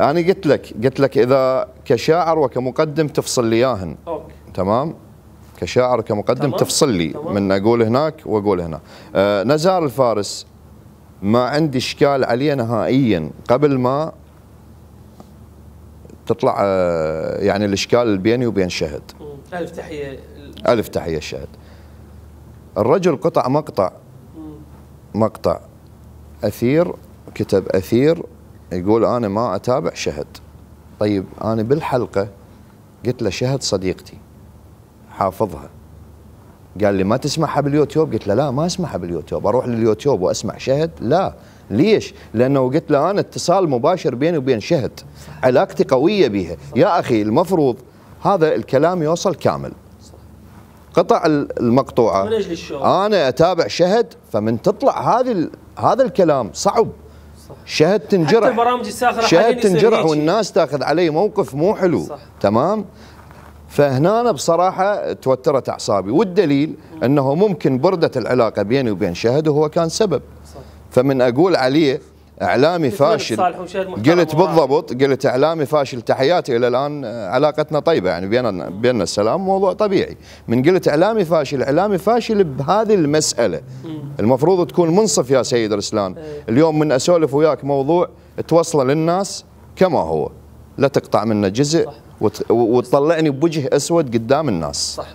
انا قلت لك قلت لك اذا كشاعر وكمقدم تفصل لي اياهن تمام كشاعر وكمقدم تمام. تفصل لي تمام. من اقول هناك واقول هنا آه نزار الفارس ما عندي اشكال عليه نهائيا قبل ما تطلع آه يعني الاشكال بيني وبين شهد الف تحيه الف تحيه شهد الرجل قطع مقطع مقطع اثير كتب اثير يقول انا ما اتابع شهد طيب انا بالحلقه قلت له شهد صديقتي حافظها قال لي ما تسمعها باليوتيوب قلت له لا ما اسمعها باليوتيوب اروح لليوتيوب واسمع شهد لا ليش لانه قلت له انا اتصال مباشر بيني وبين شهد علاقتي قويه بها يا اخي المفروض هذا الكلام يوصل كامل قطع المقطوعه انا اتابع شهد فمن تطلع هذه هذا الكلام صعب شهد تنجرح حتى البرامج الساخره شهد تنجرح والناس تاخذ علي موقف مو حلو صح. تمام فهنا أنا بصراحة توترت أعصابي والدليل أنه ممكن بردة العلاقة بيني وبين شهد وهو كان سبب صح. فمن أقول عليه اعلامي فاشل قلت بالضبط قلت اعلامي فاشل تحياتي الى الان آه، علاقتنا طيبه يعني بيننا بيننا السلام موضوع طبيعي من قلت اعلامي فاشل اعلامي فاشل بهذه المساله المفروض تكون منصف يا سيد رسلان إيه. اليوم من اسولف وياك موضوع توصله للناس كما هو لا تقطع منه جزء وتطلعني بوجه اسود قدام الناس صح